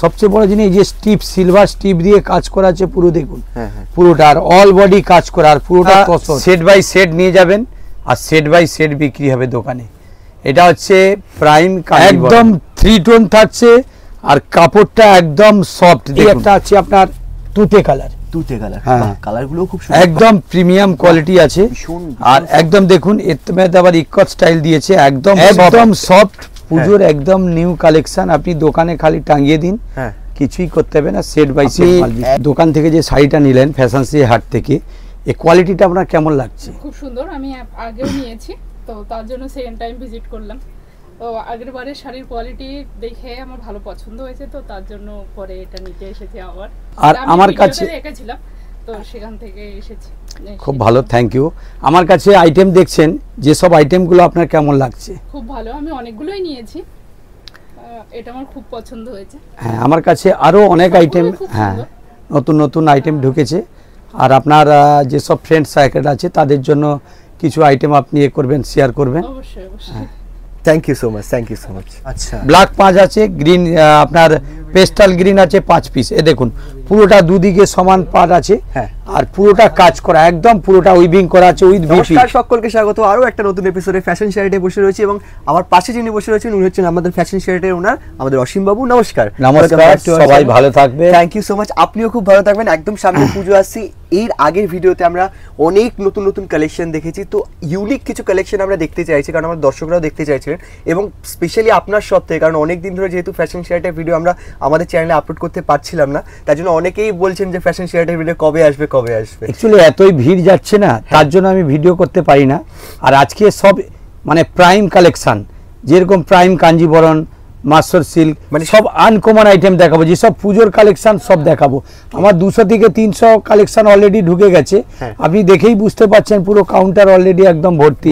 সবচেয়ে বড় জিনিস যে স্টিপ সিলভার স্টিপ দিয়ে কাজ করা আছে পুরো দেখুন হ্যাঁ, হ্যাঁ। পুরোটা আর অল বডি কাজ করা আর পুরোটা সেট বাই সেট নিয়ে যাবেন আর সেট বাই সেট বিক্রি হবে দোকানে এটা হচ্ছে প্রাইম একদম থ্রি টোন থাকছে আর কাপড়টা একদম সফট একটা আছে আপনার তুতে কালার হ্যাঁ, কালারগুলো একদম প্রিমিয়াম কোয়ালিটি আছে আর একদম দেখুন এতে আবার ইকট স্টাইল দিয়েছে একদম একদম সফট পুজোর হ্যাঁ। একদম নিউ কালেকশন আপনি দোকানে খালি টাঙিয়ে দিন হ্যাঁ। কিছুই করতে হবে না সেট বাই সেট দোকান থেকে যে শাড়িটা নিলেন ফ্যাশন সি হাট থেকে এই কোয়ালিটিটা আপনার কেমন লাগছে খুব সুন্দর আমি আগেও নিয়েছি তো তার জন্য সেকেন্ড টাইম ভিজিট করলাম তো আগের বারে শাড়ির কোয়ালিটি দেখে আমার ভালো পছন্দ হয়েছে তো তার জন্য পরে এটা নিতে এসেছি আবার আর আমার কাছে দেখেছিলাম খুব ভালো থ্যাংক ইউ আমার কাছে আইটেম দেখছেন যে সব আইটেমগুলো আপনার কেমন লাগছে খুব ভালো আমি অনেকগুলোই নিয়েছি এটা আমার খুব পছন্দ হয়েছে হ্যাঁ আমার কাছে আরও অনেক আইটেম হ্যাঁ নতুন নতুন আইটেম ঢুকেছে আর আপনার যেসব ফ্রেন্ড সার্কেল আছে তাদের জন্য কিছু আইটেম আপনি এ করবেন শেয়ার করবেন অবশ্যই thank you so much thank you so much আচ্ছা ব্ল্যাক পাঁচ আছে গ্রিন আপনার পেস্টাল গ্রিন আছে পাঁচ পিস এ দেখুন পুরোটা দুদিকে সমান পাট আছে হ্যাঁ। আর পুরোটা কাজ করা একদম পুরোটা উইভিং করা আছে উইথ ভিপি সকলকে স্বাগত আরো একটা নতুন এপিসোডে ফ্যাশন শেয়ারে বসে রয়েছে এবং আমার পাশে যিনি বসে রয়েছেন উনি হচ্ছেন আমাদের ফ্যাশন শেয়ারের ওনার আমাদের অসীম বাবু নমস্কার নমস্কার সবাই ভালো থাকবে থ্যাংক ইউ সো মাচ আপনিও খুব ভালো থাকবেন একদম সামনে পুজো আসছি এর আগের ভিডিওতে আমরা অনেক নতুন নতুন কালেকশন দেখেছি তো ইউনিক কিছু কালেকশন আমরা দেখতে চাইছি কারণ আমার দর্শকরাও দেখতে চাইছিলেন এবং স্পেশালি আপনার সব থেকে কারণ অনেক দিন ধরে যেহেতু ফ্যাশন শেয়ারের ভিডিও আমরা আমাদের চ্যানেলে আপলোড করতে পারছিলাম না তার জন্য অনেকেই বলছেন যে ফ্যাশন শেয়ারের ভিডিও কবে আসবে কবে আসবে অ্যাকচুয়ালি এতই ভিড় যাচ্ছে না হ্যাঁ। তার জন্য আমি ভিডিও করতে পারি না আর আজকে সব মানে প্রাইম কালেকশান যেরকম প্রাইম কাঞ্জিবরণ মাস্টার সিল্ক মানে সব আনকমন আইটেম দেখাবো যেসব পুজোর কালেকশান সব হ্যাঁ। দেখাবো আমার দুশো থেকে তিনশো কালেকশান অলরেডি ঢুকে গেছে হ্যাঁ। আপনি দেখেই বুঝতে পারছেন পুরো কাউন্টার অলরেডি একদম ভর্তি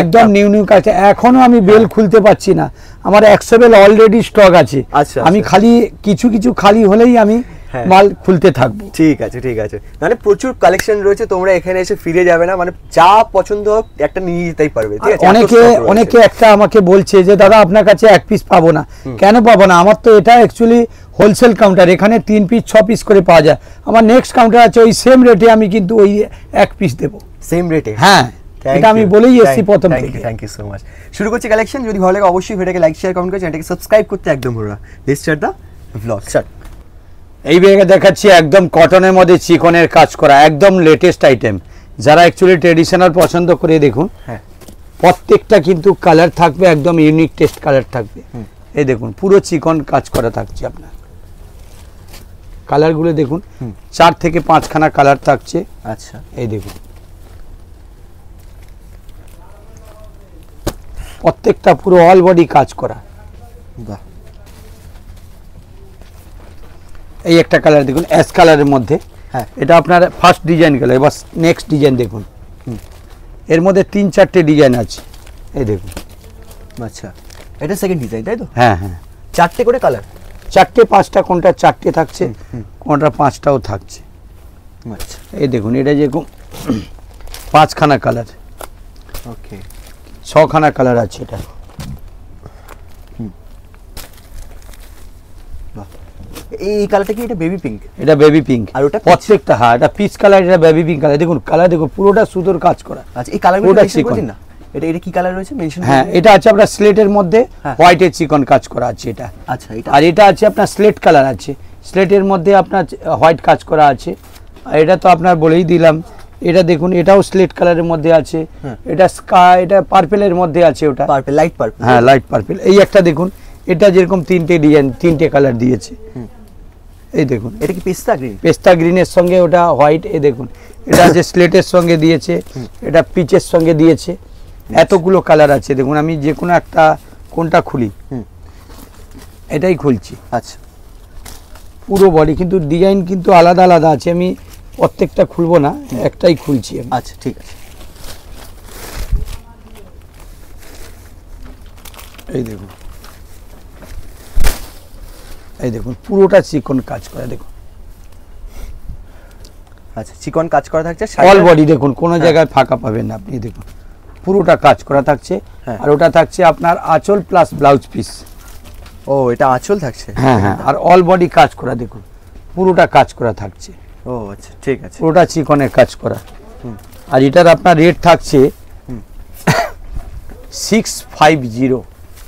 একদম নিউ নিউ কাছে এখনও আমি বেল খুলতে পারছি না আমার একশো বেল অলরেডি স্টক আছে আচ্ছা, আমি আচ্ছা। খালি কিছু কিছু খালি হলেই আমি হ্যাঁ। মাল খুলতে থাকবো ঠিক আছে ঠিক আছে মানে প্রচুর কালেকশন রয়েছে তোমরা এখানে এসে ফিরে যাবে না মানে যা পছন্দ হোক একটা নিয়ে যেতেই পারবে ঠিক আছে অনেকে অনেকে একটা আমাকে বলছে যে দাদা আপনার কাছে এক পিস পাবো না কেন পাবো না আমার তো এটা অ্যাকচুয়ালি হোলসেল কাউন্টার এখানে তিন পিস ছ পিস করে পাওয়া যায় আমার নেক্সট কাউন্টার আছে ওই সেম রেটে আমি কিন্তু ওই এক পিস দেব সেম রেটে হ্যাঁ এটা আমি বলেই এসেছি প্রথম থেকে থ্যাংক ইউ সো মাচ শুরু করছি কালেকশন যদি ভালো লাগে অবশ্যই ভিডিওকে লাইক শেয়ার কমেন্ট করে চ্যানেলটাকে সাবস্ক্রাইব করতে একদম ভুলো না this start the blog start এই ব্যাগে দেখাচ্ছি একদম কটনের মধ্যে চিকনের কাজ করা একদম লেটেস্ট আইটেম যারা অ্যাকচুয়ালি ট্রেডিশনাল পছন্দ করে দেখুন হ্যাঁ। প্রত্যেকটা কিন্তু কালার থাকবে একদম ইউনিক টেস্ট কালার থাকবে এই দেখুন পুরো চিকন কাজ করা থাকছে আপনার কালারগুলো দেখুন চার থেকে পাঁচখানা কালার থাকছে আচ্ছা এই দেখুন প্রত্যেকটা পুরো অল বডি কাজ করা বাহ এই একটা কালার দেখুন অ্যাশ কালারের মধ্যে হ্যাঁ এটা আপনার ফার্স্ট ডিজাইন গেল এবার নেক্সট ডিজাইন দেখুন এর মধ্যে তিন চারটে ডিজাইন আছে এই দেখুন আচ্ছা এটা সেকেন্ড ডিজাইন তাই তো হ্যাঁ হ্যাঁ চারটে করে কালার চারটে পাঁচটা কোনটা চারটে থাকছে কোনটা পাঁচটাও থাকছে আচ্ছা এই দেখুন এটা যেরকম পাঁচখানা কালার ওকে ছখানা কালার আছে এটা এই কালারটা কি এটা বেবি পিঙ্ক এটা বেবি পিঙ্ক আর ওটা প্রত্যেকটা হ্যাঁ এটা পিচ কালার এটা বেবি পিঙ্ক কালার দেখুন কালার দেখুন পুরোটা সুতোর কাজ করা আচ্ছা এই কালার পুরোটা চিকন না এটা এটা কি কালার রয়েছে মেনশন হ্যাঁ এটা আছে আপনার স্লেটের মধ্যে হ্যাঁ। হোয়াইটের চিকন কাজ করা আছে এটা আচ্ছা এটা আর এটা আছে আপনার স্লেট কালার আছে স্লেটের মধ্যে আপনার হোয়াইট কাজ করা আছে আর এটা তো আপনার বলেই দিলাম এটা দেখুন এটাও স্লেট কালারের মধ্যে আছে হ্যাঁ। এটা স্কাই এটা পার্পেলের মধ্যে আছে ওটা পার্পেল লাইট পার্পেল হ্যাঁ লাইট পার্পেল এই একটা দেখুন এটা যেরকম তিনটে ডিজাইন তিনটে কালার দিয়েছে এই দেখুন এটা কি পেস্তা গ্রিন পেস্তা গ্রিনের সঙ্গে ওটা হোয়াইট এই দেখুন এটা যে স্লেটের সঙ্গে দিয়েছে এটা পিচের সঙ্গে দিয়েছে আচ্ছা। এতগুলো কালার আছে দেখুন আমি যে কোনো একটা কোনটা খুলি এটাই খুলছি আচ্ছা পুরো বডি কিন্তু ডিজাইন কিন্তু আলাদা আলাদা আছে আমি প্রত্যেকটা খুলবো না একটাই খুলছি আচ্ছা ঠিক আছে এই দেখুন এই দেখুন পুরোটা চিকন কাজ করা দেখুন আচ্ছা চিকন কাজ করা থাকছে অল বডি দেখুন কোনো হ্যাঁ। জায়গায় ফাঁকা পাবেন না আপনি দেখুন পুরোটা কাজ করা থাকছে হ্যাঁ। আর ওটা থাকছে আপনার আঁচল প্লাস ব্লাউজ পিস ও এটা আঁচল থাকছে হ্যাঁ হ্যাঁ আর অল বডি কাজ করা দেখুন পুরোটা কাজ করা থাকছে ও আচ্ছা ঠিক আছে পুরোটা চিকনের কাজ করা আর এটার আপনার রেট থাকছে সিক্স ফাইভ জিরো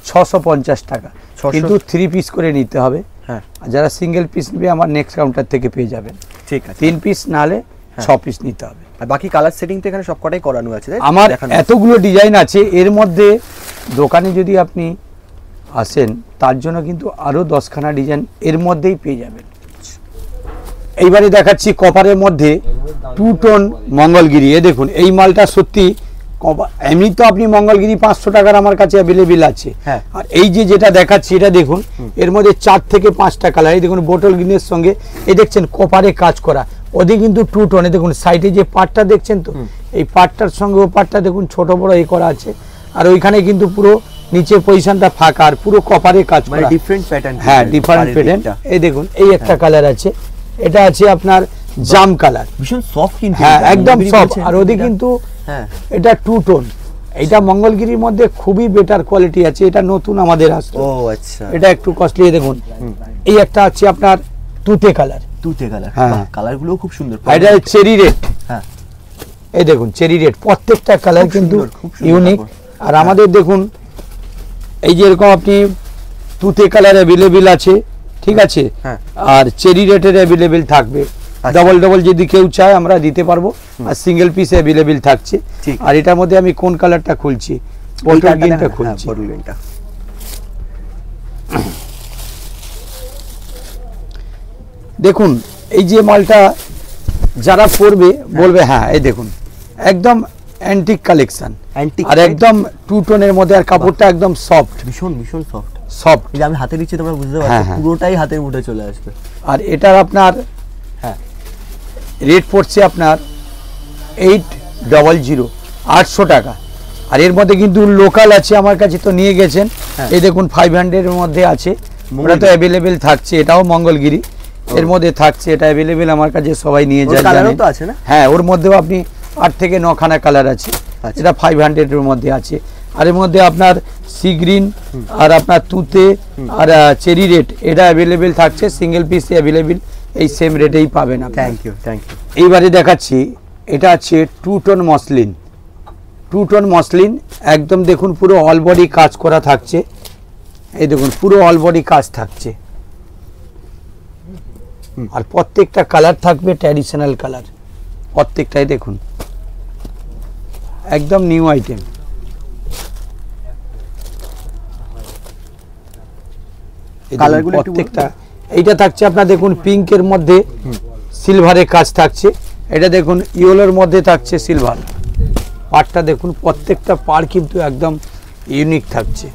ছশো পঞ্চাশ টাকা কিন্তু থ্রি পিস করে নিতে হবে হ্যাঁ যারা সিঙ্গেল পিস নেবে আমার নেক্সট কাউন্টার থেকে পেয়ে যাবেন ঠিক আছে তিন পিস নালে হ্যাঁ। ছ পিস নিতে হবে আর বাকি কালার সেটিং তো এখানে সবকটাই করানো আছে আমার এতগুলো ডিজাইন আছে এর মধ্যে দোকানে যদি আপনি আসেন তার জন্য কিন্তু আরও দশখানা ডিজাইন এর মধ্যেই পেয়ে যাবেন এইবারে দেখাচ্ছি কপারের মধ্যে টু টোন মঙ্গলগিরি এ দেখুন এই মালটা সত্যি এমনি তো আপনি মঙ্গলগিরি পাঁচশো টাকার আমার কাছে অ্যাভেলেবেল আছে হ্যাঁ। আর এই যে যেটা দেখাচ্ছি এটা দেখুন এর মধ্যে চার থেকে পাঁচটা কালার এই দেখুন বোটল গ্রিনের সঙ্গে এ দেখছেন কপারে কাজ করা ওদিকে কিন্তু টু দেখুন সাইডে যে পাটটা দেখছেন তো এই পাটটার সঙ্গে ও পাটটা দেখুন ছোট বড় এ করা আছে আর ওইখানে কিন্তু পুরো নিচে পজিশনটা ফাঁকা আর পুরো কপারে কাজ মানে করা ডিফারেন্ট প্যাটার্ন হ্যাঁ ডিফারেন্ট প্যাটার্ন এই দেখুন এই একটা কালার হ্যাঁ। আছে এটা আছে আপনার জাম কালার ভীষণ সফট কিন্তু হ্যাঁ একদম সফট আর ওদিকে কিন্তু হ্যাঁ এটা টু টোন এটা মঙ্গলগিরির মধ্যে খুবই বেটার কোয়ালিটি আছে এটা নতুন আমাদের আসছে ও আচ্ছা এটা একটু কস্টলি দেখুন এই একটা আছে আপনার তুতে কালার তুতে কালার হ্যাঁ কালারগুলো খুব সুন্দর এটা চেরি রেড হ্যাঁ এই দেখুন চেরি রেড প্রত্যেকটা কালার কিন্তু ইউনিক আর আমাদের দেখুন এই যে এরকম আপনি তুতে কালার অ্যাভেলেবেল আছে ঠিক আছে হ্যাঁ। আর চেরি রেটের অ্যাভেলেবেল থাকবে ডবল আচ্ছা। ডবল যদি কেউ চায় আমরা দিতে পারবো আর সিঙ্গেল পিস অ্যাভেলেবেল থাকছে আর এটার মধ্যে আমি কোন কালারটা খুলছি পটল হ্যাঁ, খুলছি পটল দেখুন এই যে মালটা যারা পরবে হ্যাঁ। বলবে হ্যাঁ এই দেখুন একদম অ্যান্টিক কালেকশন আর একদম টু টোনের মধ্যে আর কাপড়টা একদম সফট ভীষণ ভীষণ সফট সফট আমি হাতে দিচ্ছি তোমরা বুঝতে হ্যাঁ, পারছো পুরোটাই হাতের মুঠে চলে আসবে আর এটার আপনার রেট পড়ছে আপনার এইট ডবল জিরো আটশো টাকা আর এর মধ্যে কিন্তু লোকাল আছে আমার কাছে তো নিয়ে গেছেন হ্যাঁ। এই দেখুন ফাইভ হান্ড্রেডের মধ্যে আছে ওটা তো অ্যাভেলেবেল থাকছে এটাও মঙ্গলগিরি এর মধ্যে থাকছে এটা অ্যাভেলেবেল আমার কাছে সবাই নিয়ে যায় না হ্যাঁ ওর মধ্যেও আপনি আট থেকে নখানা কালার আছে আচ্ছা। এটা ফাইভ হান্ড্রেডের মধ্যে আছে আর এর মধ্যে আপনার সি গ্রিন আর আপনার তুতে আর চেরি রেড এটা অ্যাভেলেবেল থাকছে সিঙ্গেল পিস অ্যাভেলেবেল এই সেম রেটেই পাবেন থ্যাংক ইউ থ্যাংক ইউ এইবারে দেখাচ্ছি এটা আছে two tone muslin two tone muslin একদম দেখুন পুরো অল বডি কাজ করা থাকছে এই দেখুন পুরো অল বডি কাজ থাকছে আর প্রত্যেকটা কালার থাকবে ট্র্যাডিশনাল কালার প্রত্যেকটাই দেখুন একদম নিউ আইটেম কালারগুলো প্রত্যেকটা এইটা থাকছে আপনার দেখুন পিঙ্কের মধ্যে সিলভারের কাজ থাকছে এটা দেখুন ইয়েলোর মধ্যে থাকছে সিলভার পাড়টা দেখুন প্রত্যেকটা পাড় কিন্তু একদম ইউনিক থাকছে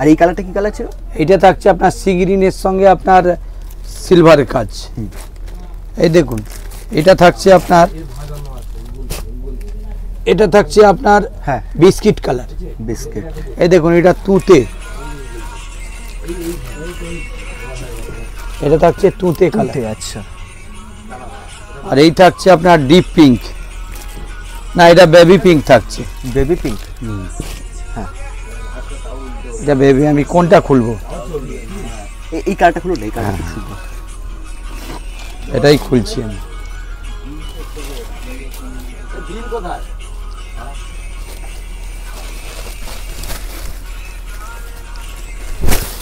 আর এই কালারটা কি কালার ছিল এটা থাকছে আপনার সিগ্রিনের সঙ্গে আপনার সিলভারের কাজ এই দেখুন এটা থাকছে আপনার এটা থাকছে আপনার হ্যাঁ বিস্কিট কালার বিস্কিট এই দেখুন এটা তুতে এটা থাকছে তুঁতে কালার আচ্ছা আর এই থাকছে আপনার ডিপ পিঙ্ক না এটা বেবি পিঙ্ক থাকছে বেবি পিঙ্ক হ্যাঁ এটা বেবি আমি কোনটা খুলবো এই কালটা খুলুন এই কালটা হ্যাঁ। খুলবো এটাই খুলছি আমি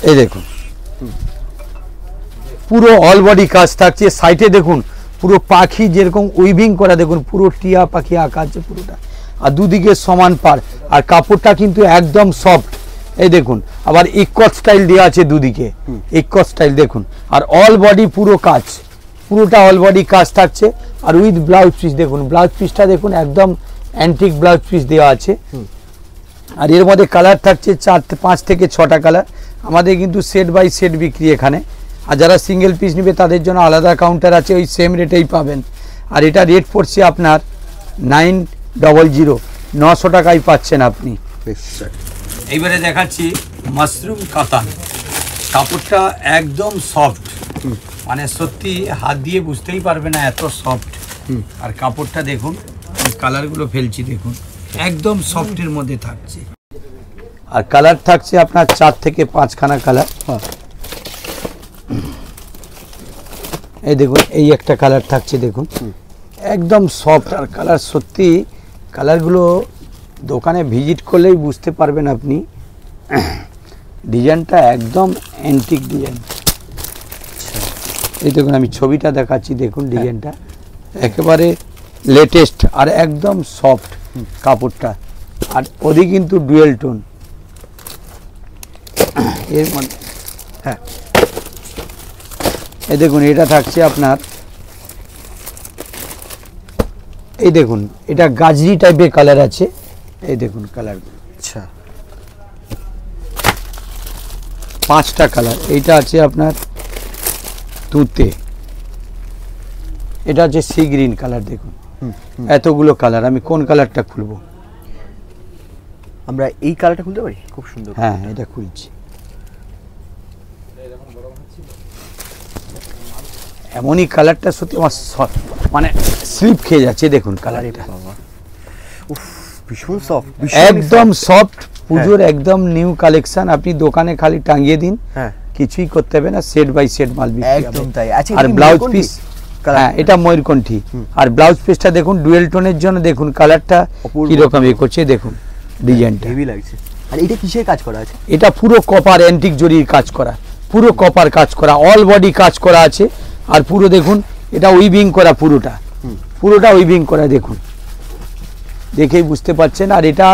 এই দেখুন পুরো অল বডি কাজ থাকছে সাইটে দেখুন পুরো পাখি যেরকম উইভিং করা দেখুন পুরো টিয়া পাখি আঁকা আছে পুরোটা আর দুদিকে সমান পার আর কাপড়টা কিন্তু একদম সফট এই দেখুন আবার ইকট স্টাইল দেওয়া আছে দুদিকে ইকট স্টাইল দেখুন আর অল বডি পুরো কাজ পুরোটা অল বডি কাজ থাকছে আর উইথ ব্লাউজ পিস দেখুন ব্লাউজ পিসটা দেখুন একদম অ্যান্টিক ব্লাউজ পিস দেওয়া আছে আর এর মধ্যে কালার থাকছে চার পাঁচ থেকে ছটা কালার আমাদের কিন্তু সেট বাই সেট বিক্রি এখানে আর যারা সিঙ্গেল পিস নেবে তাদের জন্য আলাদা কাউন্টার আছে ওই সেম রেটেই পাবেন আর এটা রেট পড়ছে আপনার নাইন ডবল জিরো নশো টাকায় পাচ্ছেন আপনি এইবারে দেখাচ্ছি মাশরুম কাতান কাপড়টা একদম সফট মানে সত্যি হাত দিয়ে বুঝতেই পারবে না এত সফট আর কাপড়টা দেখুন কালারগুলো ফেলছি দেখুন একদম সফটের মধ্যে থাকছে আর কালার থাকছে আপনার চার থেকে পাঁচখানা কালার এই দেখুন এই একটা কালার থাকছে দেখুন একদম সফট আর কালার সত্যি কালারগুলো দোকানে ভিজিট করলেই বুঝতে পারবেন আপনি ডিজাইনটা একদম অ্যান্টিক ডিজাইন এই দেখুন আমি ছবিটা দেখাচ্ছি দেখুন ডিজাইনটা হ্যাঁ। একেবারে লেটেস্ট আর একদম সফট কাপড়টা আর ওদি কিন্তু ডুয়েল টোন এর মধ্যে মানে- হ্যাঁ এই দেখুন এটা থাকছে আপনার এই দেখুন এটা গাজরি টাইপের কালার আছে এই দেখুন কালার আচ্ছা পাঁচটা কালার এইটা আছে আপনার তুঁতে এটা আছে সি গ্রিন কালার দেখুন এতগুলো কালার আমি কোন কালারটা খুলবো আমরা এই কালারটা খুলতে পারি খুব সুন্দর হ্যাঁ এটা খুলছি এমনই কালারটা সত্যি আমার মানে স্লিপ খেয়ে যাচ্ছে দেখুন কালারটা ভীষণ সফট একদম সফট পুজোর হ্যাঁ। একদম নিউ কালেকশন আপনি দোকানে খালি টাঙিয়ে দিন হ্যাঁ। কিছুই করতে হবে না সেট বাই সেট মাল বিক্রি একদম তাই আচ্ছা, আর ব্লাউজ পিস হ্যাঁ এটা ময়ূরকণ্ঠী আর ব্লাউজ পিসটা দেখুন ডুয়েল টোনের জন্য দেখুন কালারটা কি রকম এ করছে দেখুন ডিজাইনটা হেভি লাগছে আর এটা কিসের কাজ করা আছে এটা পুরো কপার অ্যান্টিক জরির কাজ করা পুরো কপার কাজ করা অল বডি কাজ করা আছে আর পুরো দেখুন এটা উইভিং করা পুরোটা পুরোটা উইভিং করা দেখুন দেখেই বুঝতে পারছেন আর এটা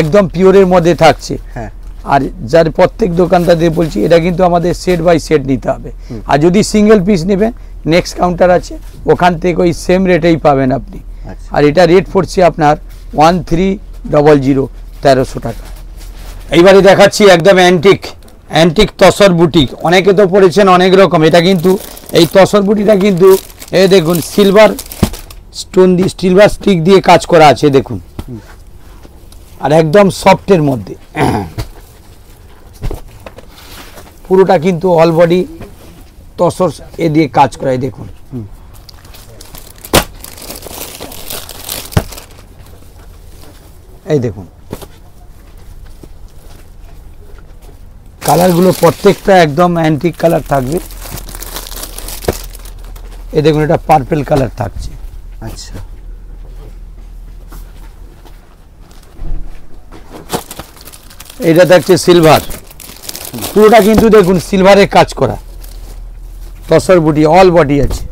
একদম পিওরের মধ্যে থাকছে হ্যাঁ। আর যার প্রত্যেক দোকানদারদের বলছি এটা কিন্তু আমাদের সেট বাই সেট নিতে হবে আর যদি সিঙ্গেল পিস নেবেন নেক্সট কাউন্টার আছে ওখান থেকে ওই সেম রেটেই পাবেন আপনি আচ্ছা। আর এটা রেট পড়ছে আপনার ওয়ান থ্রি ডবল জিরো তেরোশো টাকা এইবারে দেখাচ্ছি একদম অ্যান্টিক অ্যান্টিক তসর বুটিক অনেকে তো পড়েছেন অনেক রকম এটা কিন্তু এই তসর বুটিটা কিন্তু এ দেখুন সিলভার স্টোন দিয়ে সিলভার স্টিক দিয়ে কাজ করা আছে দেখুন আর একদম সফটের মধ্যে পুরোটা কিন্তু অল বডি তসর এ দিয়ে কাজ করায় দেখুন এই দেখুন কালারগুলো প্রত্যেকটা একদম অ্যান্টিক কালার থাকবে এ দেখুন এটা পার্পেল কালার থাকছে আচ্ছা এটা থাকছে সিলভার পুরোটা কিন্তু দেখুন সিলভারে কাজ করা তসর বডি অল বডি আছে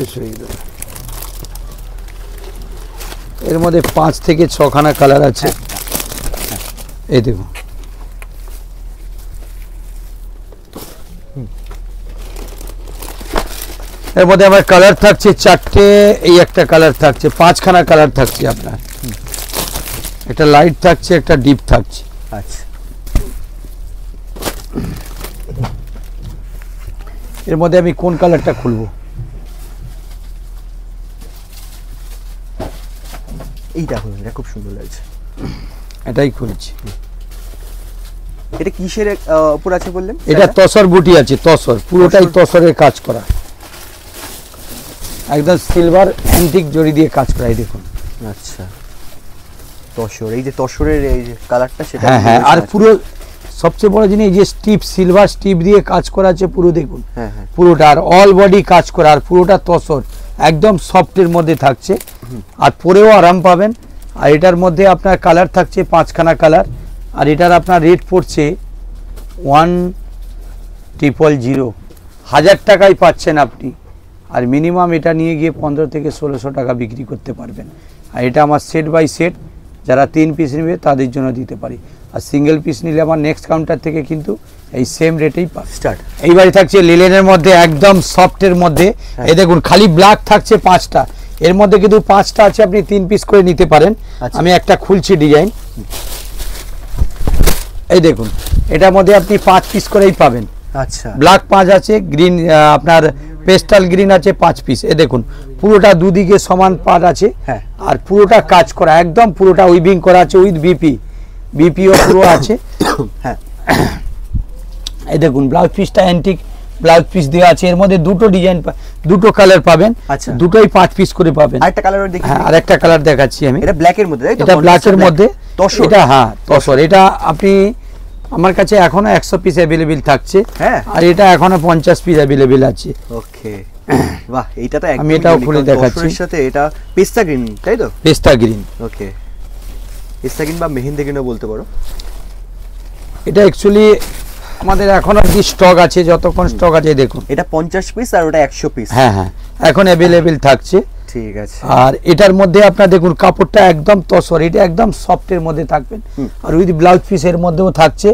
বেশ এর মধ্যে পাঁচ থেকে ছখানা কালার আছে এই দেখুন এর মধ্যে আমার কালার থাকছে চারটে এই একটা কালার থাকছে পাঁচখানা কালার থাকছে আপনার একটা লাইট থাকছে একটা ডিপ থাকছে আচ্ছা এর মধ্যে আমি কোন কালারটা খুলব এইটা খুলুন এটা খুব সুন্দর লাগছে এটাই খুলছি এটা কিসের উপর আছে বললেন এটা তসর বুটি আছে তসর পুরোটাই তসরের কাজ করা একদম সিলভার অ্যান্টিক জড়ি দিয়ে কাজ করাই দেখুন আচ্ছা তসর এই যে তসরের এই যে কালারটা সেটা হ্যাঁ হ্যাঁ আর পুরো সবচেয়ে বড় জিনিস এই যে স্টিপ সিলভার স্টিপ দিয়ে কাজ করা আছে পুরো দেখুন হ্যাঁ, হ্যাঁ। পুরোটা আর অল বডি কাজ করা আর পুরোটা তসর একদম সফটের মধ্যে থাকছে আর পরেও আরাম পাবেন আর এটার মধ্যে আপনার কালার থাকছে পাঁচখানা কালার আর এটার আপনার রেট পড়ছে ওয়ান ট্রিপল জিরো হাজার টাকায় পাচ্ছেন আপনি আর মিনিমাম এটা নিয়ে গিয়ে পনেরো থেকে ষোলোশো টাকা বিক্রি করতে পারবেন আর এটা আমার সেট বাই সেট যারা তিন পিস নেবে তাদের জন্য দিতে পারি আর সিঙ্গেল পিস নিলে আমার নেক্সট কাউন্টার থেকে কিন্তু এই সেম রেটেই স্টার্ট এইবারে থাকছে লিলেনের মধ্যে একদম সফটের মধ্যে হ্যাঁ। এই দেখুন খালি ব্ল্যাক থাকছে পাঁচটা এর মধ্যে কিন্তু পাঁচটা আছে আপনি তিন পিস করে নিতে পারেন আচ্ছা। আমি একটা খুলছি ডিজাইন এই দেখুন এটার মধ্যে আপনি পাঁচ পিস করেই পাবেন আচ্ছা ব্ল্যাক পাঁচ আছে গ্রিন আপনার পেস্টাল গ্রিন আছে পাঁচ পিস এ দেখুন পুরোটা দুদিকে সমান পাট আছে হ্যাঁ। আর পুরোটা কাজ করা একদম পুরোটা উইভিং করা আছে উইথ বিপি বিপিও পুরো আছে হ্যাঁ এ দেখুন ব্লাউজ পিসটা অ্যান্টিক ব্লাউজ পিস দেওয়া আছে এর মধ্যে দুটো ডিজাইন দুটো কালার পাবেন আচ্ছা দুটোই পাঁচ পিস করে পাবেন আরেকটা কালার দেখি হ্যাঁ আরেকটা কালার দেখাচ্ছি আমি এটা ব্ল্যাক এর মধ্যে এটা ব্ল্যাক এর মধ্যে এটা হ্যাঁ তসর এটা আপনি আমার কাছে এখনো একশো পিস অ্যাভেলেবেল থাকছে হ্যাঁ আর এটা এখনো পঞ্চাশ পিস অ্যাভেলেবেল আছে ওকে বাহ এইটা তো আমি এটাও খুলে দেখাচ্ছি সাথে এটা পেস্তা গ্রিন তাই তো পেস্তা গ্রিন ওকে পেস্তা গ্রিন বা মেহেন্দি গ্রিনও বলতে পারো এটা অ্যাকচুয়ালি আমাদের এখন আর কি স্টক আছে যতক্ষণ স্টক আছে দেখুন এটা পঞ্চাশ পিস আর ওটা একশো পিস হ্যাঁ হ্যাঁ এখন অ্যাভেলেবেল থাকছে ঠিক আছে আর এটার মধ্যে আপনার দেখুন কাপড়টা একদম তসর এটা একদম সফটের মধ্যে থাকবেন আর উইথ ব্লাউজ পিস এর মধ্যেও থাকছে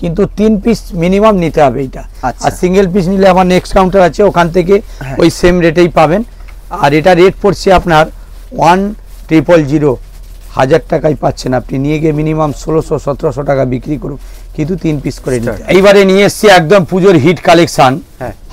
কিন্তু তিন পিস মিনিমাম নিতে হবে এটা আচ্ছা। আর সিঙ্গেল পিস নিলে আমার নেক্সট কাউন্টার আছে ওখান থেকে হ্যাঁ। ওই সেম রেটেই পাবেন আর এটা রেট পড়ছে আপনার ওয়ান ট্রিপল জিরো হাজার টাকায় পাচ্ছেন আপনি নিয়ে গিয়ে মিনিমাম ষোলোশো সতেরোশো টাকা বিক্রি করুন কিন্তু তিন পিস করে নিতে এইবারে নিয়ে এসছি একদম পুজোর হিট হ্যাঁ। কালেকশান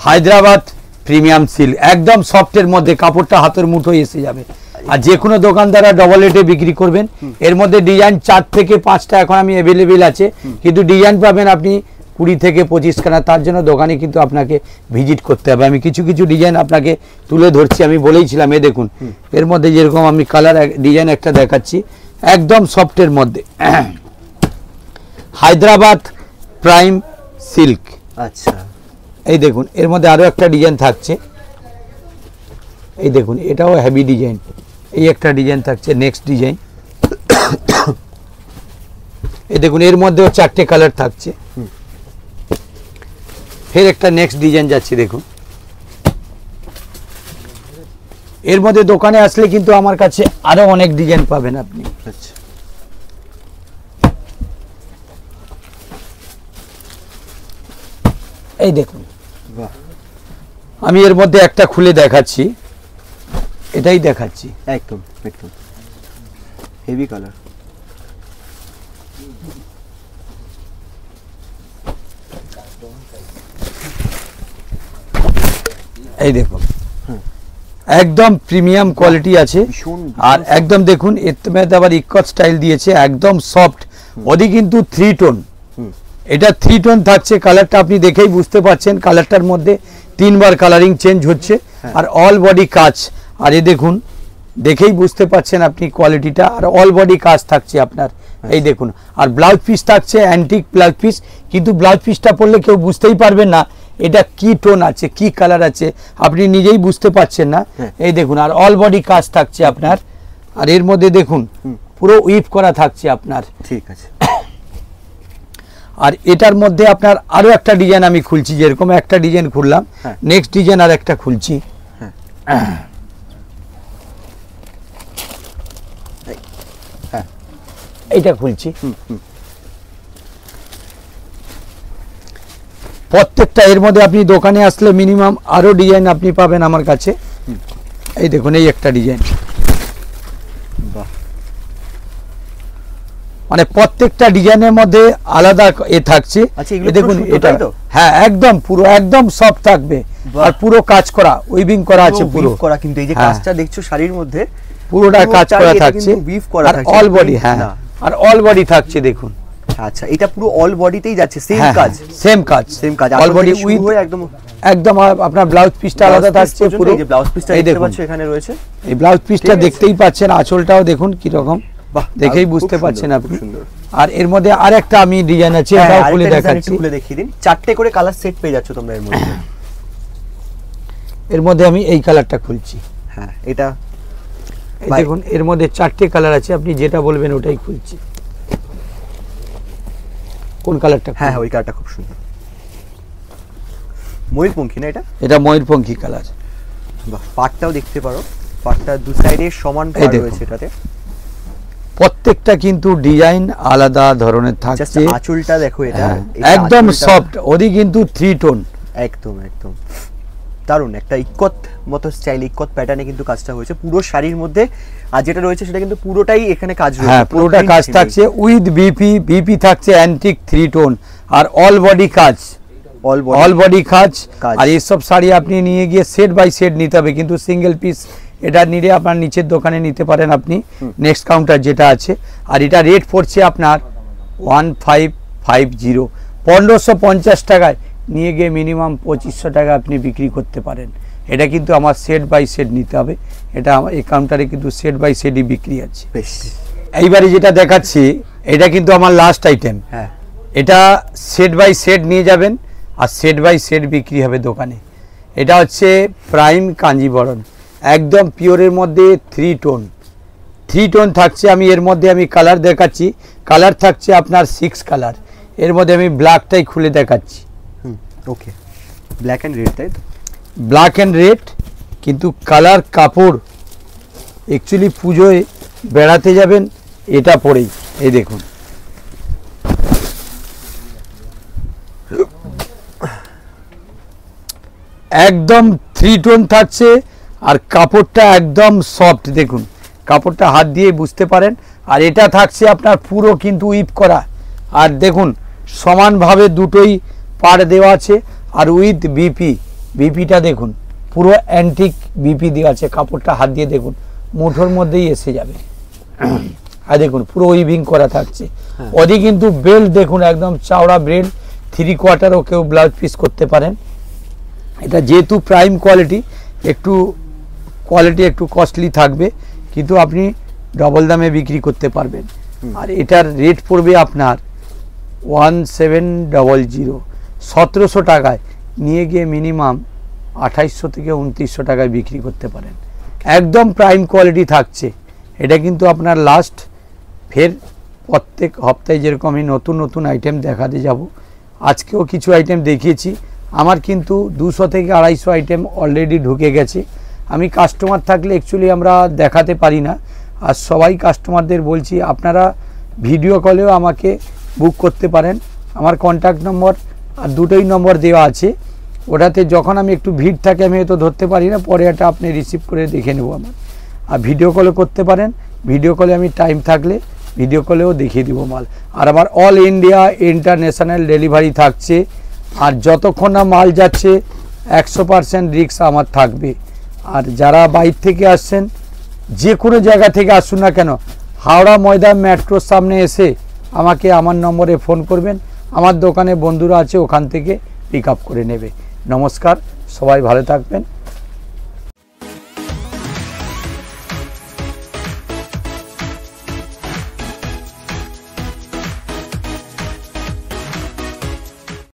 হায়দ্রাবাদ প্রিমিয়াম সিল একদম সফটের মধ্যে কাপড়টা হাতের মুঠোয় এসে যাবে আর যে কোনো দ্বারা ডবল এটে বিক্রি করবেন এর মধ্যে ডিজাইন চার থেকে পাঁচটা এখন আমি অ্যাভেলেবেল আছে কিন্তু ডিজাইন পাবেন আপনি কুড়ি থেকে পঁচিশ খানা তার জন্য দোকানে কিন্তু আপনাকে ভিজিট করতে হবে আমি কিছু কিছু ডিজাইন আপনাকে তুলে ধরছি আমি বলেইছিলাম এ দেখুন এর মধ্যে যেরকম আমি কালার ডিজাইন একটা দেখাচ্ছি একদম সফটের মধ্যে হায়দ্রাবাদ প্রাইম সিল্ক আচ্ছা এই দেখুন এর মধ্যে আরও একটা ডিজাইন থাকছে এই দেখুন এটাও হ্যাভি ডিজাইন এই একটা ডিজাইন থাকছে নেক্সট ডিজাইন এই দেখুন এর মধ্যেও চারটে কালার থাকছে ফের একটা নেক্সট ডিজাইন যাচ্ছে দেখুন এর মধ্যে দোকানে আসলে কিন্তু আমার কাছে আরও অনেক ডিজাইন পাবেন আপনি আচ্ছা। এই দেখুন আমি এর মধ্যে একটা খুলে দেখাচ্ছি এটাই দেখাচ্ছি একদম একদম হেভি কালার এই দেখুন একদম প্রিমিয়াম কোয়ালিটি আছে আর একদম দেখুন এতে আবার ইকট স্টাইল দিয়েছে একদম সফট ওদি কিন্তু থ্রি টোন এটা থ্রি টোন থাকছে কালারটা আপনি দেখেই বুঝতে পারছেন কালারটার মধ্যে তিনবার কালারিং চেঞ্জ হচ্ছে হ্যাঁ। আর অল বডি কাজ আর এ দেখুন দেখেই বুঝতে পাচ্ছেন আপনি কোয়ালিটিটা আর অল বডি কাজ থাকছে আপনার হ্যাঁ। এই দেখুন আর ব্লাউজ পিস থাকছে অ্যান্টিক ব্লাউজ পিস কিন্তু ব্লাউজ পিসটা পরলে কেউ বুঝতেই পারবে না এটা কি টোন আছে কি কালার আছে আপনি নিজেই বুঝতে পাচ্ছেন না হ্যাঁ। এই দেখুন আর অল বডি কাজ থাকছে আপনার আর এর মধ্যে দেখুন পুরো উইপ করা থাকছে আপনার ঠিক আছে আর এটার মধ্যে আপনার আরও একটা ডিজাইন আমি খুলছি যেরকম একটা ডিজাইন খুললাম নেক্সট হ্যাঁ। ডিজাইন আর একটা খুলছি হ্যাঁ। হ্যাঁ। এটা খুলছি প্রত্যেকটা এর মধ্যে আপনি দোকানে আসলে মিনিমাম আরও ডিজাইন আপনি পাবেন আমার কাছে এই দেখুন এই একটা ডিজাইন বাহ মানে প্রত্যেকটা ডিজাইনের মধ্যে আলাদা এ থাকছে আচ্ছা, দেখুন এটা হ্যাঁ একদম পুরো একদম সব থাকবে আর পুরো কাজ করা উইভিং করা আছে পুরো করা কিন্তু এই যে হ্যাঁ। কাজটা দেখছো শাড়ির মধ্যে পুরোটা কাজ করা থাকছে উইভ করা থাকছে অল বডি হ্যাঁ, হ্যাঁ আর অল বডি থাকছে দেখুন আচ্ছা এটা পুরো অল বডিতেই যাচ্ছে সেম হ্যাঁ, কাজ সেম কাজ সেম কাজ অল বডি উইথ একদম একদম আপনার ব্লাউজ পিসটা আলাদা থাকছে পুরো এই যে ব্লাউজ পিসটা দেখতে পাচ্ছেন এখানে রয়েছে এই ব্লাউজ পিসটা দেখতেই পাচ্ছেন আঁচলটাও দেখুন কি রকম দেখেই বুঝতে পারছেন আপনি আর এর মধ্যে আর একটা আমি ডিজাইন আছে হ্যাঁ, খুলে দেখাচ্ছি খুলে দেখিয়ে দিন চারটে করে কালার সেট পেয়ে যাচ্ছ তোমরা এর মধ্যে এর মধ্যে আমি এই কালারটা খুলছি হ্যাঁ এটা দেখুন এর মধ্যে চারটে কালার আছে আপনি যেটা বলবেন ওটাই খুলছি কোন কালারটা হ্যাঁ, হ্যাঁ ওই কালারটা খুব সুন্দর ময়ূরপঙ্খী না এটা এটা ময়ূরপঙ্খী কালার বাহ পাটটাও দেখতে পারো পাটটা দু সাইডে সমান রয়েছে এটাতে প্রত্যেকটা কিন্তু ডিজাইন আলাদা ধরনের থাকছে আঁচলটা দেখো এটা হ্যাঁ, একদম সফট ওরই কিন্তু থ্রি টোন একদম একদম দারুন একটা ইকত মতো স্টাইল ইকত প্যাটার্নে কিন্তু কাজটা হয়েছে পুরো শাড়ির মধ্যে আর যেটা রয়েছে সেটা কিন্তু পুরোটাই এখানে কাজ রয়েছে হ্যাঁ পুরোটা কাজ থাকছে উইথ বিপি বিপি থাকছে অ্যান্টিক থ্রি টোন আর অল বডি কাজ অল বডি কাজ আর এইসব শাড়ি আপনি নিয়ে গিয়ে সেট বাই সেট নিতে হবে কিন্তু সিঙ্গেল পিস এটা নিলে আপনার নিচের দোকানে নিতে পারেন আপনি নেক্সট কাউন্টার যেটা আছে আর এটা রেট পড়ছে আপনার ওয়ান ফাইভ ফাইভ জিরো পনেরোশো পঞ্চাশ টাকায় নিয়ে গিয়ে মিনিমাম পঁচিশশো টাকা আপনি বিক্রি করতে পারেন এটা কিন্তু আমার সেট বাই সেট নিতে হবে এটা আমার এই কাউন্টারে কিন্তু সেট বাই সেটই বিক্রি আছে এইবারে যেটা দেখাচ্ছি এটা কিন্তু আমার লাস্ট আইটেম হ্যাঁ এটা সেট বাই সেট নিয়ে যাবেন আর সেট বাই সেট বিক্রি হবে দোকানে এটা হচ্ছে প্রাইম কাঞ্জিবরণ একদম পিওরের মধ্যে থ্রি টোন থ্রি টোন থাকছে আমি এর মধ্যে আমি কালার দেখাচ্ছি কালার থাকছে আপনার সিক্স কালার এর মধ্যে আমি ব্ল্যাকটাই খুলে দেখাচ্ছি ওকে ব্ল্যাক অ্যান্ড রেড তাই ব্ল্যাক অ্যান্ড রেড কিন্তু কালার কাপড় অ্যাকচুয়ালি পুজোয় বেড়াতে যাবেন এটা পরেই এই দেখুন একদম থ্রি টোন থাকছে আর কাপড়টা একদম সফট দেখুন কাপড়টা হাত দিয়ে বুঝতে পারেন আর এটা থাকছে আপনার পুরো কিন্তু উইপ করা আর দেখুন সমানভাবে দুটোই পার দেওয়া আছে আর উইথ বিপি বিপিটা দেখুন পুরো অ্যান্টিক বিপি দেওয়া আছে কাপড়টা হাত দিয়ে দেখুন মুঠোর মধ্যেই এসে যাবে আর দেখুন পুরো উইভিং করা থাকছে ওদি হ্যাঁ। কিন্তু বেল্ট দেখুন একদম চাওড়া বেল্ট থ্রি কোয়ার্টারও কেউ ব্লাউজ পিস করতে পারেন এটা যেহেতু প্রাইম কোয়ালিটি একটু কোয়ালিটি একটু কস্টলি থাকবে কিন্তু আপনি ডবল দামে বিক্রি করতে পারবেন আর এটার রেট পড়বে আপনার ওয়ান সেভেন ডবল জিরো সতেরোশো টাকায় নিয়ে গিয়ে মিনিমাম আঠাইশশো থেকে উনত্রিশশো টাকায় বিক্রি করতে পারেন একদম প্রাইম কোয়ালিটি থাকছে এটা কিন্তু আপনার লাস্ট ফের প্রত্যেক হপ্তায় যেরকম আমি নতুন নতুন আইটেম দেখাতে যাব আজকেও কিছু আইটেম দেখিয়েছি আমার কিন্তু দুশো থেকে আড়াইশো আইটেম অলরেডি ঢুকে গেছে আমি কাস্টমার থাকলে অ্যাকচুয়ালি আমরা দেখাতে পারি না আর সবাই কাস্টমারদের বলছি আপনারা ভিডিও কলেও আমাকে বুক করতে পারেন আমার কন্ট্যাক্ট নম্বর আর দুটোই নম্বর দেওয়া আছে ওটাতে যখন আমি একটু ভিড় থাকে আমি হয়তো ধরতে পারি না পরে এটা আপনি রিসিভ করে দেখে নেব আমার আর ভিডিও কলও করতে পারেন ভিডিও কলে আমি টাইম থাকলে ভিডিও কলেও দেখিয়ে দিব মাল আর আমার অল ইন্ডিয়া ইন্টারন্যাশনাল ডেলিভারি থাকছে আর যতক্ষণ না মাল যাচ্ছে একশো পারসেন্ট রিক্স আমার থাকবে আর যারা বাইর থেকে আসছেন যে কোনো জায়গা থেকে আসুন না কেন হাওড়া ময়দা মেট্রোর সামনে এসে আমাকে আমার নম্বরে ফোন করবেন আমার দোকানে বন্ধুরা আছে ওখান থেকে পিক করে নেবে নমস্কার সবাই ভালো থাকবেন